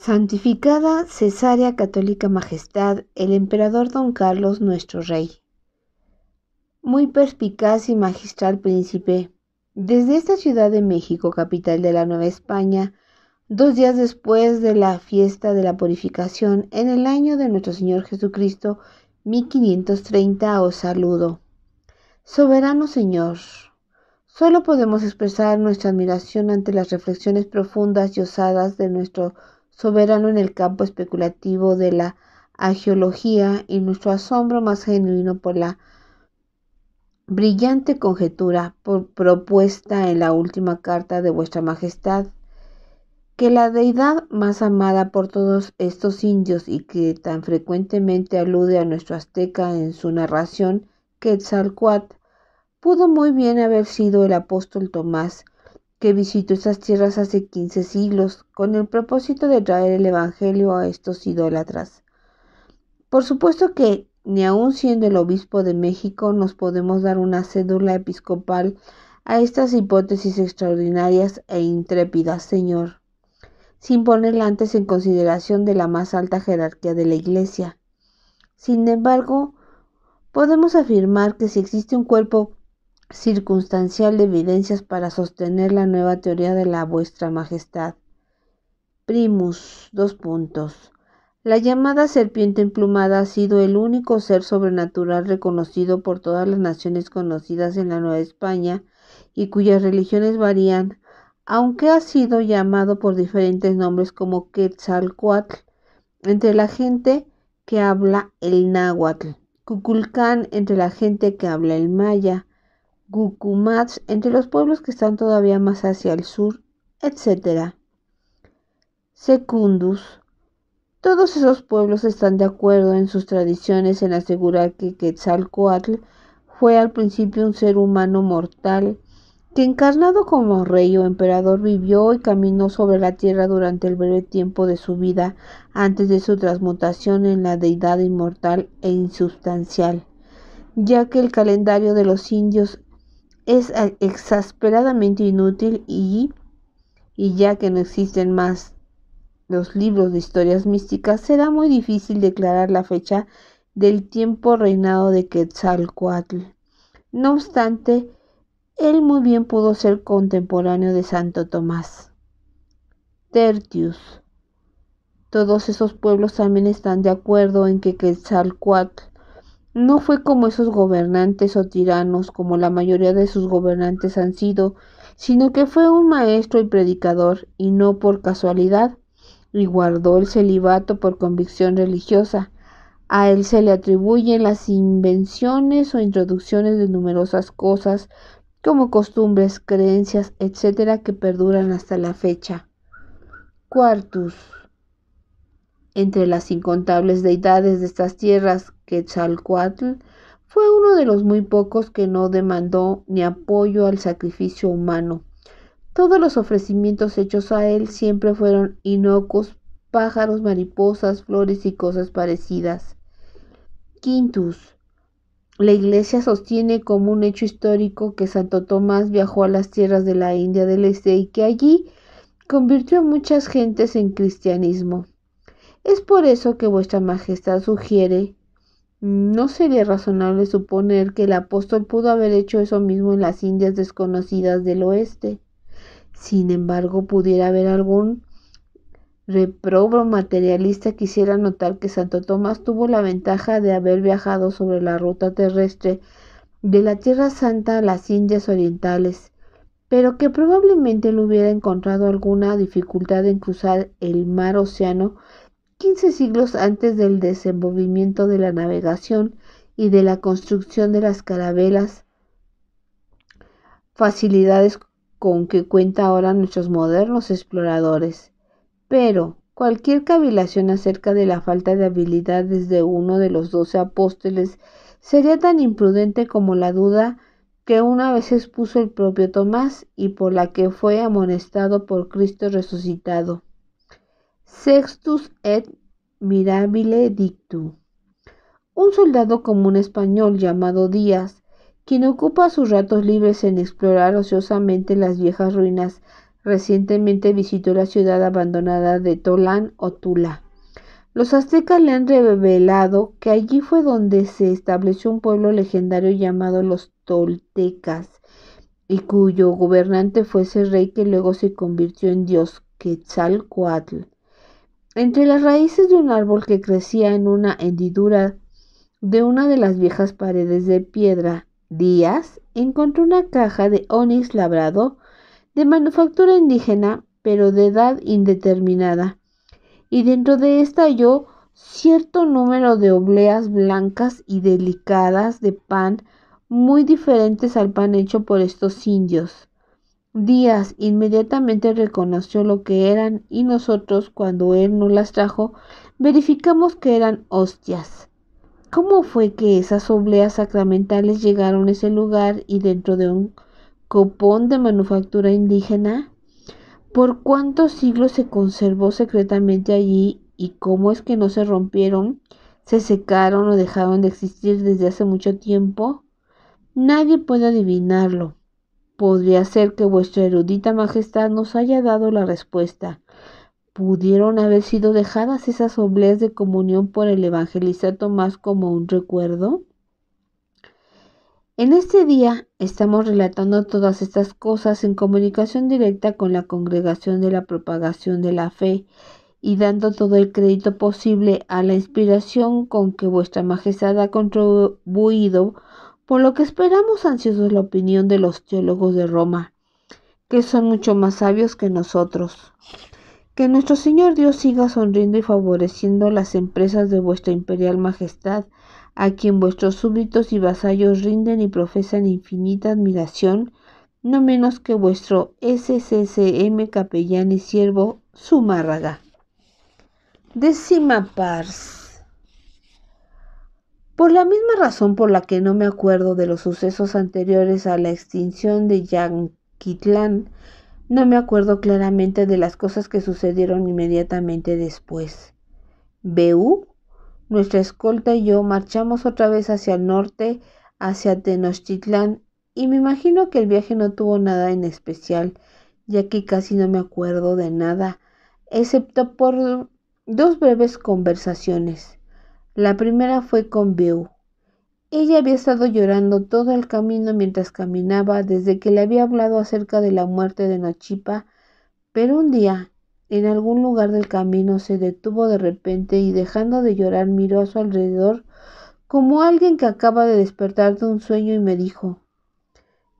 Santificada Cesárea Católica Majestad, el emperador don Carlos, nuestro rey. Muy perspicaz y magistral príncipe, desde esta ciudad de México, capital de la Nueva España, dos días después de la fiesta de la purificación en el año de nuestro Señor Jesucristo, 1530, os saludo. Soberano Señor, solo podemos expresar nuestra admiración ante las reflexiones profundas y osadas de nuestro soberano en el campo especulativo de la agiología y nuestro asombro más genuino por la brillante conjetura propuesta en la última carta de vuestra majestad, que la deidad más amada por todos estos indios y que tan frecuentemente alude a nuestro azteca en su narración, Quetzalcoatl, pudo muy bien haber sido el apóstol Tomás, que visitó estas tierras hace 15 siglos con el propósito de traer el Evangelio a estos idólatras. Por supuesto que ni aun siendo el obispo de México nos podemos dar una cédula episcopal a estas hipótesis extraordinarias e intrépidas, Señor, sin ponerla antes en consideración de la más alta jerarquía de la Iglesia. Sin embargo, podemos afirmar que si existe un cuerpo circunstancial de evidencias para sostener la nueva teoría de la vuestra majestad. Primus, dos puntos. La llamada serpiente emplumada ha sido el único ser sobrenatural reconocido por todas las naciones conocidas en la Nueva España y cuyas religiones varían, aunque ha sido llamado por diferentes nombres como Quetzalcoatl entre la gente que habla el náhuatl, Cuculcán entre la gente que habla el maya, Gucumats, entre los pueblos que están todavía más hacia el sur, etc. Secundus. Todos esos pueblos están de acuerdo en sus tradiciones en asegurar que Quetzalcoatl fue al principio un ser humano mortal que encarnado como rey o emperador vivió y caminó sobre la tierra durante el breve tiempo de su vida antes de su transmutación en la deidad inmortal e insubstancial, ya que el calendario de los indios es eh, exasperadamente inútil y, y ya que no existen más los libros de historias místicas, será muy difícil declarar la fecha del tiempo reinado de Quetzalcoatl. No obstante, él muy bien pudo ser contemporáneo de Santo Tomás. Tertius. Todos esos pueblos también están de acuerdo en que Quetzalcoatl no fue como esos gobernantes o tiranos como la mayoría de sus gobernantes han sido, sino que fue un maestro y predicador, y no por casualidad, y guardó el celibato por convicción religiosa. A él se le atribuyen las invenciones o introducciones de numerosas cosas, como costumbres, creencias, etcétera, que perduran hasta la fecha. Cuartus Entre las incontables deidades de estas tierras Quetzalcoatl fue uno de los muy pocos que no demandó ni apoyo al sacrificio humano. Todos los ofrecimientos hechos a él siempre fueron inocuos, pájaros, mariposas, flores y cosas parecidas. Quintus. La Iglesia sostiene como un hecho histórico que Santo Tomás viajó a las tierras de la India del Este y que allí convirtió a muchas gentes en cristianismo. Es por eso que vuestra majestad sugiere no sería razonable suponer que el apóstol pudo haber hecho eso mismo en las Indias desconocidas del oeste. Sin embargo, pudiera haber algún reprobro materialista Quisiera notar que Santo Tomás tuvo la ventaja de haber viajado sobre la ruta terrestre de la Tierra Santa a las Indias Orientales, pero que probablemente él hubiera encontrado alguna dificultad en cruzar el mar océano quince siglos antes del desenvolvimiento de la navegación y de la construcción de las carabelas, facilidades con que cuenta ahora nuestros modernos exploradores. Pero cualquier cavilación acerca de la falta de habilidades de uno de los doce apóstoles sería tan imprudente como la duda que una vez expuso el propio Tomás y por la que fue amonestado por Cristo resucitado. Sextus et mirabile dictu. Un soldado común español llamado Díaz, quien ocupa sus ratos libres en explorar ociosamente las viejas ruinas, recientemente visitó la ciudad abandonada de Tolán o Tula. Los aztecas le han revelado que allí fue donde se estableció un pueblo legendario llamado los toltecas y cuyo gobernante fue ese rey que luego se convirtió en dios Quetzalcoatl. Entre las raíces de un árbol que crecía en una hendidura de una de las viejas paredes de piedra, Díaz encontró una caja de onis labrado de manufactura indígena, pero de edad indeterminada, y dentro de esta halló cierto número de obleas blancas y delicadas de pan muy diferentes al pan hecho por estos indios. Díaz inmediatamente reconoció lo que eran y nosotros, cuando él nos las trajo, verificamos que eran hostias. ¿Cómo fue que esas obleas sacramentales llegaron a ese lugar y dentro de un copón de manufactura indígena? ¿Por cuántos siglos se conservó secretamente allí y cómo es que no se rompieron, se secaron o dejaron de existir desde hace mucho tiempo? Nadie puede adivinarlo. Podría ser que vuestra erudita majestad nos haya dado la respuesta. ¿Pudieron haber sido dejadas esas obleas de comunión por el evangelista Tomás como un recuerdo? En este día estamos relatando todas estas cosas en comunicación directa con la congregación de la propagación de la fe y dando todo el crédito posible a la inspiración con que vuestra majestad ha contribuido por lo que esperamos ansiosos la opinión de los teólogos de Roma, que son mucho más sabios que nosotros. Que nuestro Señor Dios siga sonriendo y favoreciendo las empresas de vuestra imperial majestad, a quien vuestros súbditos y vasallos rinden y profesan infinita admiración, no menos que vuestro SCCM capellán y siervo Zumárraga. Décima pars. Por la misma razón por la que no me acuerdo de los sucesos anteriores a la extinción de Yanquitlán, no me acuerdo claramente de las cosas que sucedieron inmediatamente después. Beú, nuestra escolta y yo marchamos otra vez hacia el norte, hacia Tenochtitlán, y me imagino que el viaje no tuvo nada en especial, ya que casi no me acuerdo de nada, excepto por dos breves conversaciones. La primera fue con Beu. Ella había estado llorando todo el camino mientras caminaba desde que le había hablado acerca de la muerte de Nachipa, pero un día, en algún lugar del camino, se detuvo de repente y dejando de llorar miró a su alrededor como alguien que acaba de despertar de un sueño y me dijo,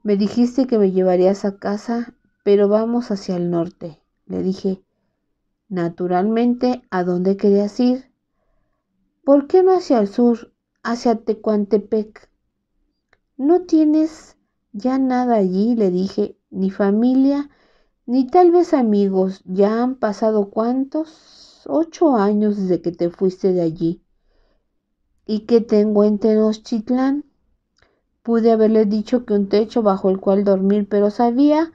me dijiste que me llevarías a casa, pero vamos hacia el norte. Le dije, naturalmente, ¿a dónde querías ir? ¿Por qué no hacia el sur, hacia Tecuantepec? No tienes ya nada allí, le dije, ni familia, ni tal vez amigos. Ya han pasado cuántos? Ocho años desde que te fuiste de allí. ¿Y qué tengo en Tenochtitlán? Pude haberle dicho que un techo bajo el cual dormir, pero sabía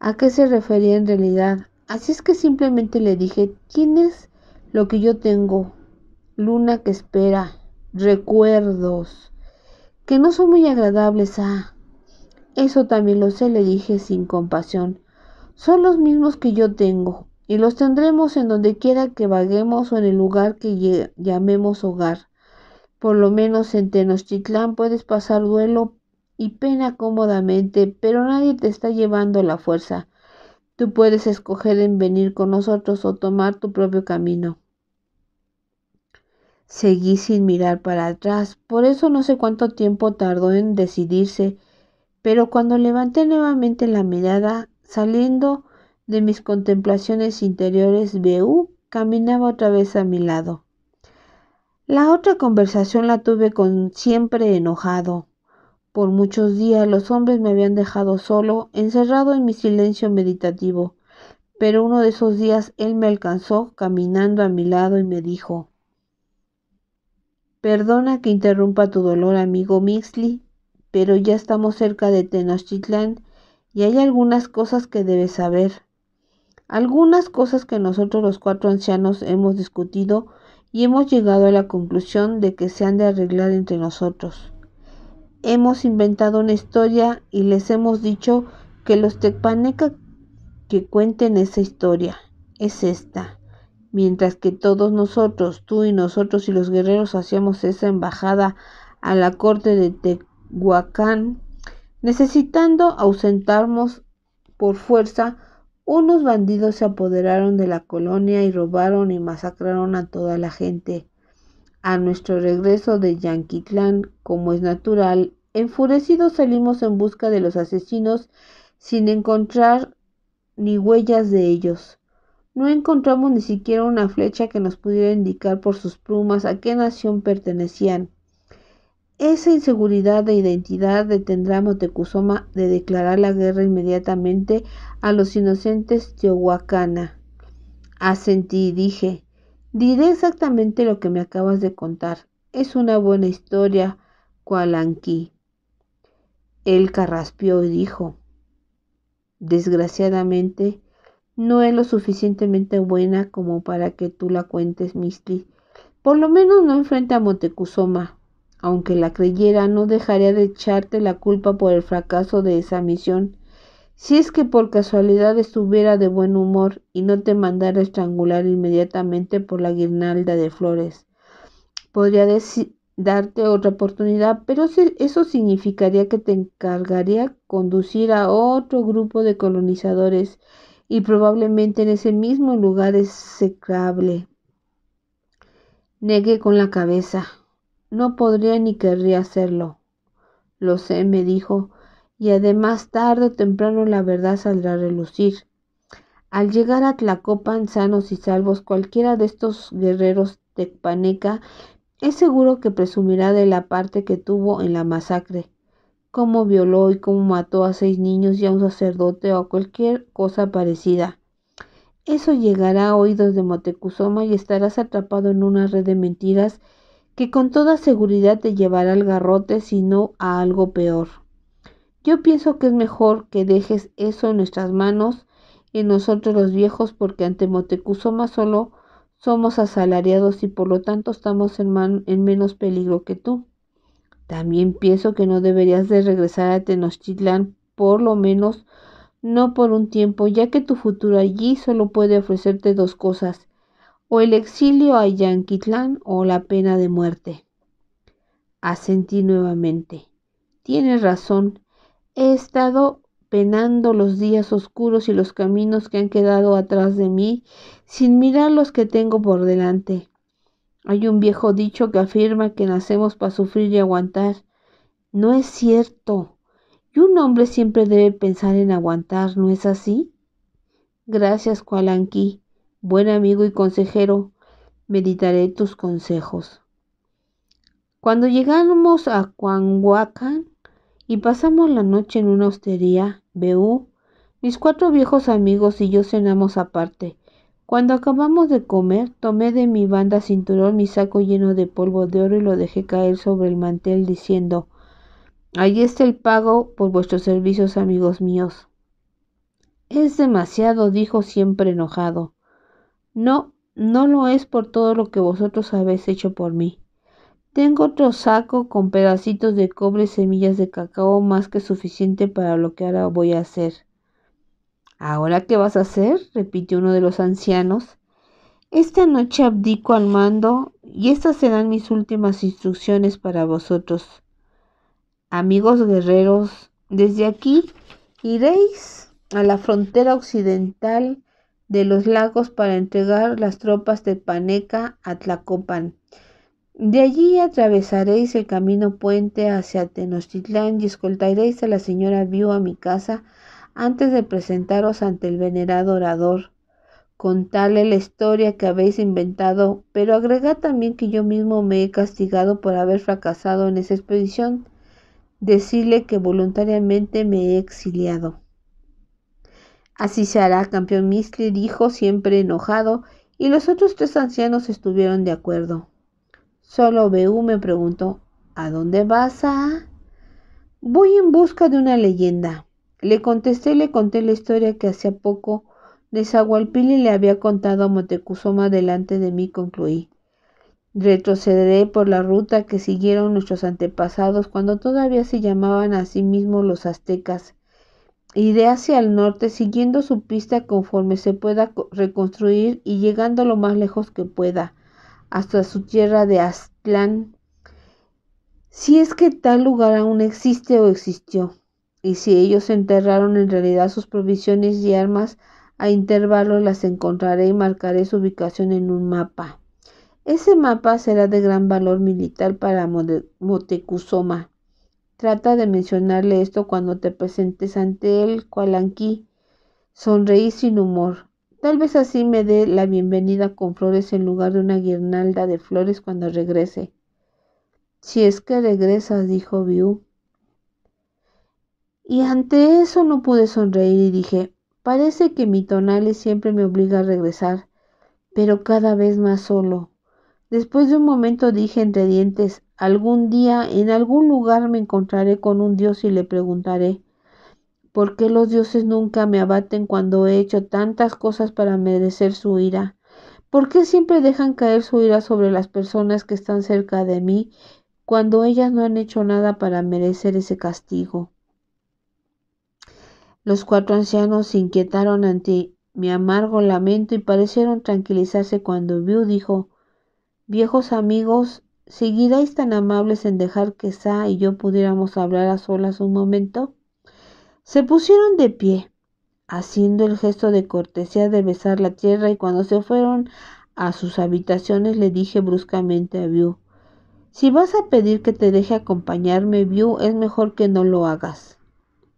a qué se refería en realidad. Así es que simplemente le dije, ¿quién es lo que yo tengo, luna que espera, recuerdos, que no son muy agradables. Ah, eso también lo sé, le dije sin compasión. Son los mismos que yo tengo, y los tendremos en donde quiera que vaguemos o en el lugar que llamemos hogar. Por lo menos en Tenochtitlán puedes pasar duelo y pena cómodamente, pero nadie te está llevando la fuerza. Tú puedes escoger en venir con nosotros o tomar tu propio camino. Seguí sin mirar para atrás, por eso no sé cuánto tiempo tardó en decidirse, pero cuando levanté nuevamente la mirada, saliendo de mis contemplaciones interiores, Beú caminaba otra vez a mi lado. La otra conversación la tuve con siempre enojado. Por muchos días los hombres me habían dejado solo, encerrado en mi silencio meditativo, pero uno de esos días él me alcanzó caminando a mi lado y me dijo, Perdona que interrumpa tu dolor, amigo Mixley, pero ya estamos cerca de Tenochtitlán y hay algunas cosas que debes saber. Algunas cosas que nosotros los cuatro ancianos hemos discutido y hemos llegado a la conclusión de que se han de arreglar entre nosotros. Hemos inventado una historia y les hemos dicho que los tecpaneca que cuenten esa historia es esta mientras que todos nosotros, tú y nosotros y los guerreros hacíamos esa embajada a la corte de Tehuacán, necesitando ausentarnos por fuerza, unos bandidos se apoderaron de la colonia y robaron y masacraron a toda la gente. A nuestro regreso de Yanquitlán, como es natural, enfurecidos salimos en busca de los asesinos sin encontrar ni huellas de ellos. No encontramos ni siquiera una flecha que nos pudiera indicar por sus plumas a qué nación pertenecían. Esa inseguridad de identidad detendrá a Motecuzoma de declarar la guerra inmediatamente a los inocentes Teohuacana. Asentí y dije, diré exactamente lo que me acabas de contar. Es una buena historia, Kualanqui. Él carraspeó y dijo, desgraciadamente, no es lo suficientemente buena como para que tú la cuentes, Misty. Por lo menos no enfrente a Montecuzoma. Aunque la creyera, no dejaría de echarte la culpa por el fracaso de esa misión. Si es que por casualidad estuviera de buen humor y no te mandara estrangular inmediatamente por la guirnalda de flores, podría darte otra oportunidad, pero eso significaría que te encargaría conducir a otro grupo de colonizadores y probablemente en ese mismo lugar execrable. Negué con la cabeza. No podría ni querría hacerlo. Lo sé, me dijo, y además tarde o temprano la verdad saldrá a relucir. Al llegar a Tlacopan sanos y salvos, cualquiera de estos guerreros tecpaneca es seguro que presumirá de la parte que tuvo en la masacre cómo violó y cómo mató a seis niños y a un sacerdote o a cualquier cosa parecida. Eso llegará a oídos de Motecuzoma y estarás atrapado en una red de mentiras que con toda seguridad te llevará al garrote, si no a algo peor. Yo pienso que es mejor que dejes eso en nuestras manos, y nosotros los viejos, porque ante Motecuzoma solo somos asalariados y por lo tanto estamos en menos peligro que tú. También pienso que no deberías de regresar a Tenochtitlán, por lo menos no por un tiempo, ya que tu futuro allí solo puede ofrecerte dos cosas, o el exilio a Yanquitlán o la pena de muerte. Asentí nuevamente. Tienes razón. He estado penando los días oscuros y los caminos que han quedado atrás de mí, sin mirar los que tengo por delante. Hay un viejo dicho que afirma que nacemos para sufrir y aguantar. No es cierto. Y un hombre siempre debe pensar en aguantar, ¿no es así? Gracias, Kualanqui, buen amigo y consejero. Meditaré tus consejos. Cuando llegamos a Cuanhuacan y pasamos la noche en una hostería, Beú, mis cuatro viejos amigos y yo cenamos aparte, cuando acabamos de comer, tomé de mi banda cinturón mi saco lleno de polvo de oro y lo dejé caer sobre el mantel diciendo, ahí está el pago por vuestros servicios, amigos míos. Es demasiado, dijo siempre enojado. No, no lo es por todo lo que vosotros habéis hecho por mí. Tengo otro saco con pedacitos de cobre y semillas de cacao más que suficiente para lo que ahora voy a hacer. ¿Ahora qué vas a hacer? repitió uno de los ancianos. Esta noche abdico al mando y estas serán mis últimas instrucciones para vosotros. Amigos guerreros, desde aquí iréis a la frontera occidental de los lagos para entregar las tropas de Paneca a Tlacopan. De allí atravesaréis el camino puente hacia Tenochtitlán y escoltaréis a la señora viu a mi casa antes de presentaros ante el venerado orador. Contadle la historia que habéis inventado, pero agregad también que yo mismo me he castigado por haber fracasado en esa expedición. decirle que voluntariamente me he exiliado. Así se hará, campeón Misty, dijo, siempre enojado, y los otros tres ancianos estuvieron de acuerdo. Solo Beú me preguntó, ¿A dónde vas a...? Ah?". Voy en busca de una leyenda. Le contesté y le conté la historia que hacía poco de y le había contado a Montecuzoma delante de mí, concluí. Retrocederé por la ruta que siguieron nuestros antepasados cuando todavía se llamaban a sí mismos los aztecas. de hacia el norte siguiendo su pista conforme se pueda reconstruir y llegando lo más lejos que pueda, hasta su tierra de Aztlán, si es que tal lugar aún existe o existió y si ellos enterraron en realidad sus provisiones y armas, a intervalos las encontraré y marcaré su ubicación en un mapa. Ese mapa será de gran valor militar para Motecuzoma. Trata de mencionarle esto cuando te presentes ante él, Kualanqui. Sonreí sin humor. Tal vez así me dé la bienvenida con flores en lugar de una guirnalda de flores cuando regrese. Si es que regresas, dijo Viu. Y ante eso no pude sonreír y dije, parece que mi tonal siempre me obliga a regresar, pero cada vez más solo. Después de un momento dije entre dientes, algún día en algún lugar me encontraré con un dios y le preguntaré, ¿por qué los dioses nunca me abaten cuando he hecho tantas cosas para merecer su ira? ¿Por qué siempre dejan caer su ira sobre las personas que están cerca de mí cuando ellas no han hecho nada para merecer ese castigo? Los cuatro ancianos se inquietaron ante mi amargo lamento y parecieron tranquilizarse cuando Viu dijo Viejos amigos, ¿seguiréis tan amables en dejar que Sa y yo pudiéramos hablar a solas un momento? Se pusieron de pie, haciendo el gesto de cortesía de besar la tierra y cuando se fueron a sus habitaciones le dije bruscamente a Viu, si vas a pedir que te deje acompañarme, Viu, es mejor que no lo hagas.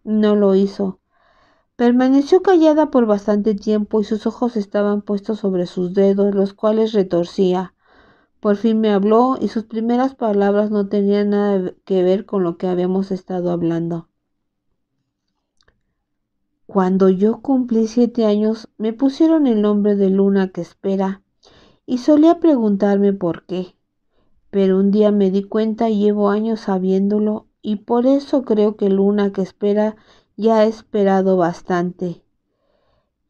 No lo hizo. Permaneció callada por bastante tiempo y sus ojos estaban puestos sobre sus dedos, los cuales retorcía. Por fin me habló y sus primeras palabras no tenían nada que ver con lo que habíamos estado hablando. Cuando yo cumplí siete años, me pusieron el nombre de Luna que espera y solía preguntarme por qué. Pero un día me di cuenta y llevo años sabiéndolo y por eso creo que Luna que espera ya he esperado bastante.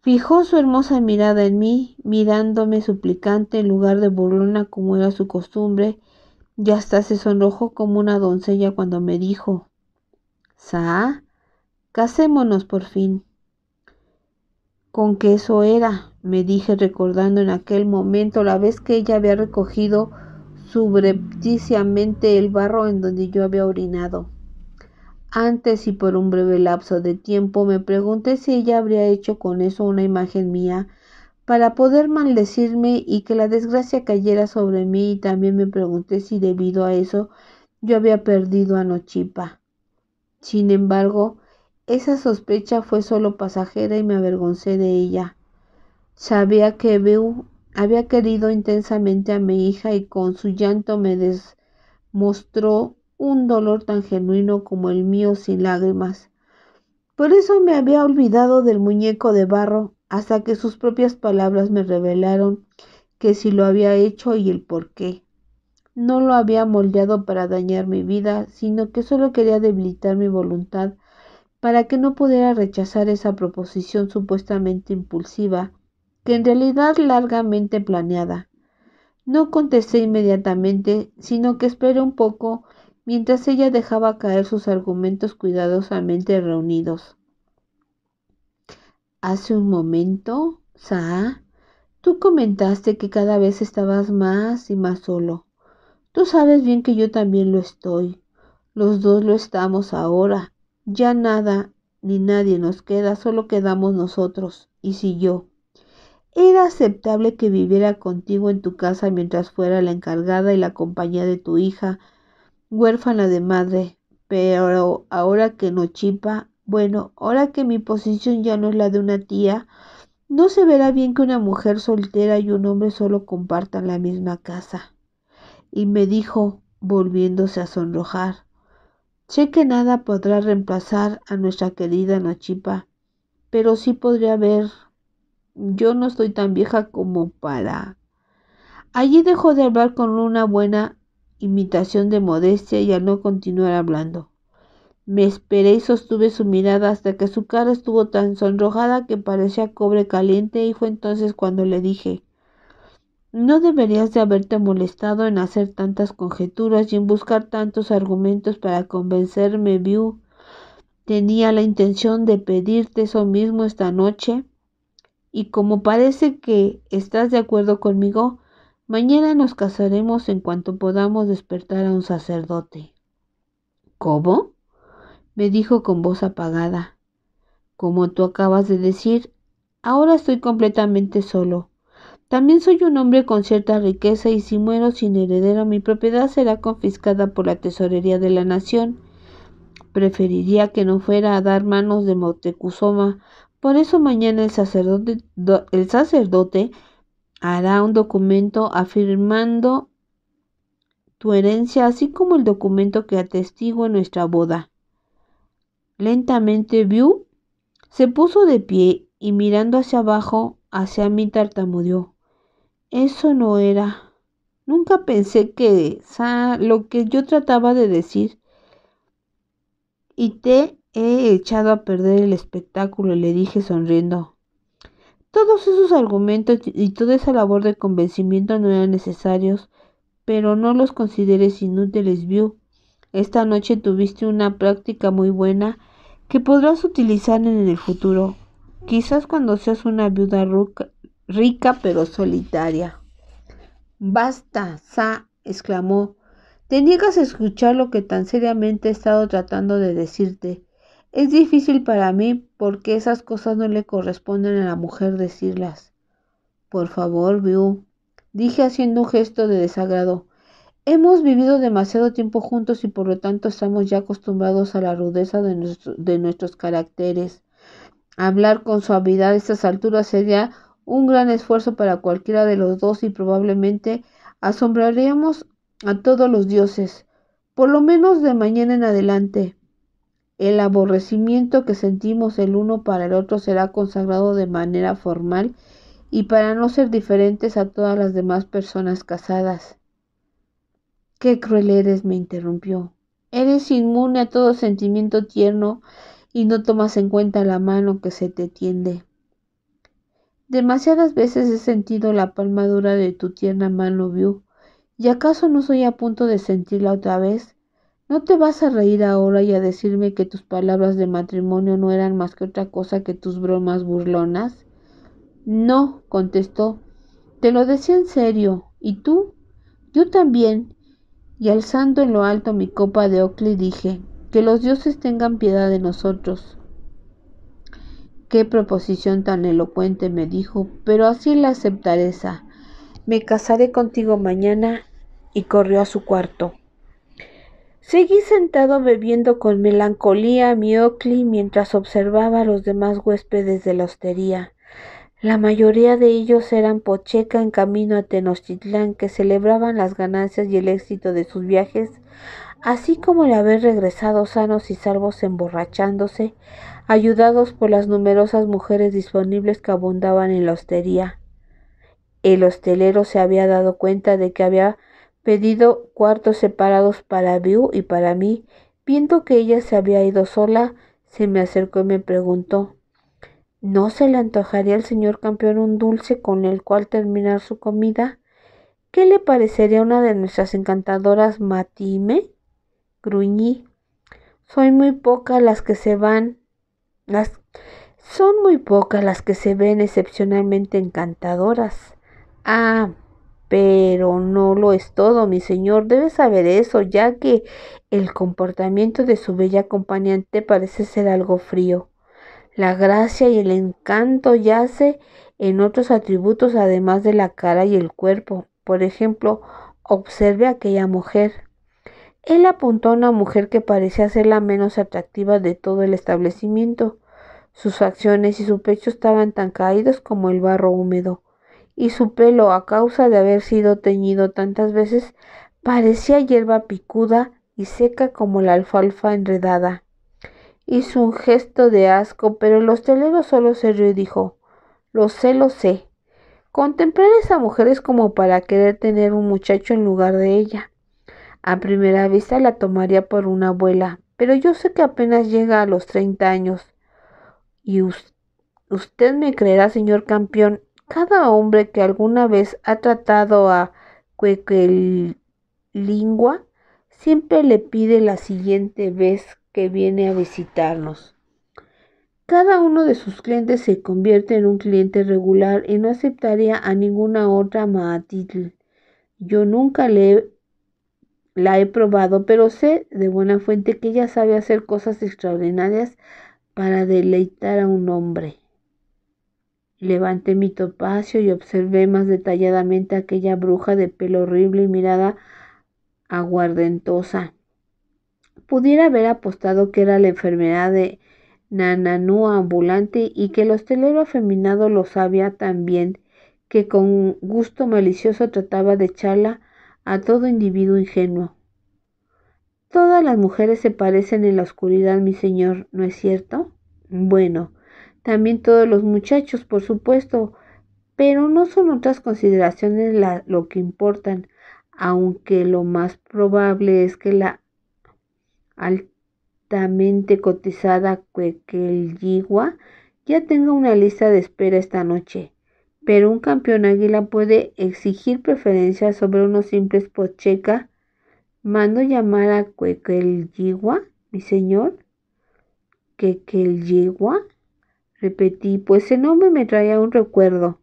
Fijó su hermosa mirada en mí, mirándome suplicante en lugar de burlona como era su costumbre, y hasta se sonrojó como una doncella cuando me dijo, Sa, casémonos por fin. Con que eso era, me dije recordando en aquel momento la vez que ella había recogido subrepticiamente el barro en donde yo había orinado. Antes y por un breve lapso de tiempo me pregunté si ella habría hecho con eso una imagen mía para poder maldecirme y que la desgracia cayera sobre mí y también me pregunté si debido a eso yo había perdido a Nochipa. Sin embargo, esa sospecha fue solo pasajera y me avergoncé de ella. Sabía que Beu había querido intensamente a mi hija y con su llanto me desmostró un dolor tan genuino como el mío sin lágrimas. Por eso me había olvidado del muñeco de barro hasta que sus propias palabras me revelaron que si lo había hecho y el por qué. No lo había moldeado para dañar mi vida, sino que solo quería debilitar mi voluntad para que no pudiera rechazar esa proposición supuestamente impulsiva, que en realidad largamente planeada. No contesté inmediatamente, sino que esperé un poco mientras ella dejaba caer sus argumentos cuidadosamente reunidos. Hace un momento, Saa, tú comentaste que cada vez estabas más y más solo. Tú sabes bien que yo también lo estoy. Los dos lo estamos ahora. Ya nada ni nadie nos queda, solo quedamos nosotros. Y si yo. Era aceptable que viviera contigo en tu casa mientras fuera la encargada y la compañía de tu hija, huérfana de madre, pero ahora que no chipa, bueno, ahora que mi posición ya no es la de una tía, no se verá bien que una mujer soltera y un hombre solo compartan la misma casa. Y me dijo, volviéndose a sonrojar, sé que nada podrá reemplazar a nuestra querida Nochipa, pero sí podría haber... Yo no estoy tan vieja como para... Allí dejó de hablar con una buena imitación de modestia y al no continuar hablando. Me esperé y sostuve su mirada hasta que su cara estuvo tan sonrojada que parecía cobre caliente y fue entonces cuando le dije No deberías de haberte molestado en hacer tantas conjeturas y en buscar tantos argumentos para convencerme, Viu Tenía la intención de pedirte eso mismo esta noche. Y como parece que estás de acuerdo conmigo, Mañana nos casaremos en cuanto podamos despertar a un sacerdote. ¿Cómo? me dijo con voz apagada. Como tú acabas de decir, ahora estoy completamente solo. También soy un hombre con cierta riqueza y si muero sin heredero mi propiedad será confiscada por la tesorería de la nación. Preferiría que no fuera a dar manos de Moctezuma. Por eso mañana el sacerdote, el sacerdote hará un documento afirmando tu herencia, así como el documento que en nuestra boda. Lentamente Viu se puso de pie y mirando hacia abajo, hacia mí tartamudeó. Eso no era. Nunca pensé que sa, lo que yo trataba de decir. Y te he echado a perder el espectáculo, le dije sonriendo. Todos esos argumentos y toda esa labor de convencimiento no eran necesarios, pero no los consideres inútiles, View. Esta noche tuviste una práctica muy buena que podrás utilizar en el futuro, quizás cuando seas una viuda rica pero solitaria. Basta, Sa, exclamó. Te niegas a escuchar lo que tan seriamente he estado tratando de decirte. Es difícil para mí porque esas cosas no le corresponden a la mujer decirlas. Por favor, Viu, dije haciendo un gesto de desagrado. Hemos vivido demasiado tiempo juntos y por lo tanto estamos ya acostumbrados a la rudeza de, de nuestros caracteres. Hablar con suavidad a estas alturas sería un gran esfuerzo para cualquiera de los dos y probablemente asombraríamos a todos los dioses, por lo menos de mañana en adelante. El aborrecimiento que sentimos el uno para el otro será consagrado de manera formal y para no ser diferentes a todas las demás personas casadas. Qué cruel eres, me interrumpió. Eres inmune a todo sentimiento tierno y no tomas en cuenta la mano que se te tiende. Demasiadas veces he sentido la palmadura de tu tierna mano, View. ¿Y acaso no soy a punto de sentirla otra vez? ¿No te vas a reír ahora y a decirme que tus palabras de matrimonio no eran más que otra cosa que tus bromas burlonas? No, contestó. Te lo decía en serio. ¿Y tú? Yo también. Y alzando en lo alto mi copa de Ocli dije, que los dioses tengan piedad de nosotros. Qué proposición tan elocuente me dijo, pero así la aceptaré esa. Me casaré contigo mañana y corrió a su cuarto. Seguí sentado bebiendo con melancolía mi mientras observaba a los demás huéspedes de la hostería. La mayoría de ellos eran pocheca en camino a Tenochtitlán, que celebraban las ganancias y el éxito de sus viajes, así como el haber regresado sanos y salvos emborrachándose, ayudados por las numerosas mujeres disponibles que abundaban en la hostería. El hostelero se había dado cuenta de que había pedido cuartos separados para Viu y para mí. Viendo que ella se había ido sola, se me acercó y me preguntó, ¿no se le antojaría al señor campeón un dulce con el cual terminar su comida? ¿Qué le parecería una de nuestras encantadoras Matime? Gruñí. Soy muy poca las que se van. Las... Son muy pocas las que se ven excepcionalmente encantadoras. Ah, pero no lo es todo, mi señor. Debe saber eso, ya que el comportamiento de su bella acompañante parece ser algo frío. La gracia y el encanto yace en otros atributos además de la cara y el cuerpo. Por ejemplo, observe a aquella mujer. Él apuntó a una mujer que parecía ser la menos atractiva de todo el establecimiento. Sus facciones y su pecho estaban tan caídos como el barro húmedo y su pelo, a causa de haber sido teñido tantas veces, parecía hierba picuda y seca como la alfalfa enredada. Hizo un gesto de asco, pero el hostelero solo se rió y dijo Lo sé, lo sé. Contemplar a esa mujer es como para querer tener un muchacho en lugar de ella. A primera vista la tomaría por una abuela, pero yo sé que apenas llega a los treinta años. Y usted me creerá, señor campeón, cada hombre que alguna vez ha tratado a Cuequelingua siempre le pide la siguiente vez que viene a visitarnos. Cada uno de sus clientes se convierte en un cliente regular y no aceptaría a ninguna otra Maatitl. Yo nunca le, la he probado, pero sé de buena fuente que ella sabe hacer cosas extraordinarias para deleitar a un hombre. Levanté mi topacio y observé más detalladamente a aquella bruja de pelo horrible y mirada aguardentosa. Pudiera haber apostado que era la enfermedad de Nananúa ambulante y que el hostelero afeminado lo sabía también, que con gusto malicioso trataba de echarla a todo individuo ingenuo. Todas las mujeres se parecen en la oscuridad, mi señor, ¿no es cierto? Bueno, también todos los muchachos, por supuesto, pero no son otras consideraciones lo que importan, aunque lo más probable es que la altamente cotizada Cuequelligua ya tenga una lista de espera esta noche. Pero un campeón águila puede exigir preferencia sobre unos simples pocheca. ¿Mando llamar a Cuequelligua, mi señor? Yigua, repetí, pues ese nombre me traía un recuerdo.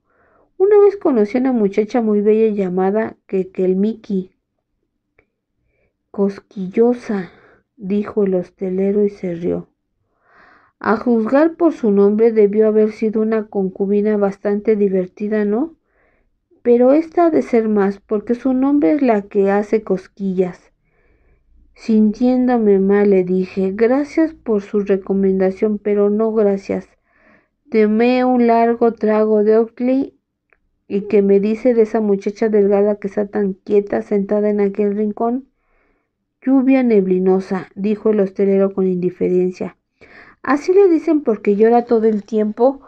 Una vez conocí a una muchacha muy bella llamada Kekelmiki. Cosquillosa, dijo el hostelero y se rió. A juzgar por su nombre debió haber sido una concubina bastante divertida, ¿no? Pero esta ha de ser más, porque su nombre es la que hace cosquillas. Sintiéndome mal le dije, gracias por su recomendación, pero no gracias. Temé un largo trago de Oakley y que me dice de esa muchacha delgada que está tan quieta sentada en aquel rincón. Lluvia neblinosa, dijo el hostelero con indiferencia. Así le dicen porque llora todo el tiempo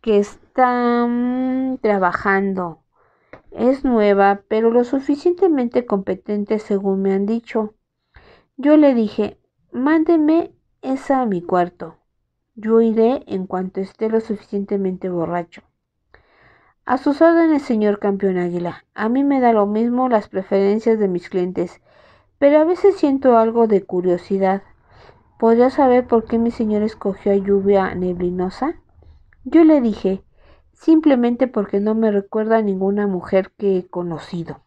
que está mm, trabajando. Es nueva, pero lo suficientemente competente según me han dicho. Yo le dije, mándeme esa a mi cuarto. Yo iré en cuanto esté lo suficientemente borracho. A sus órdenes, señor campeón Águila. A mí me da lo mismo las preferencias de mis clientes, pero a veces siento algo de curiosidad. ¿Podría saber por qué mi señor escogió lluvia neblinosa? Yo le dije, simplemente porque no me recuerda a ninguna mujer que he conocido.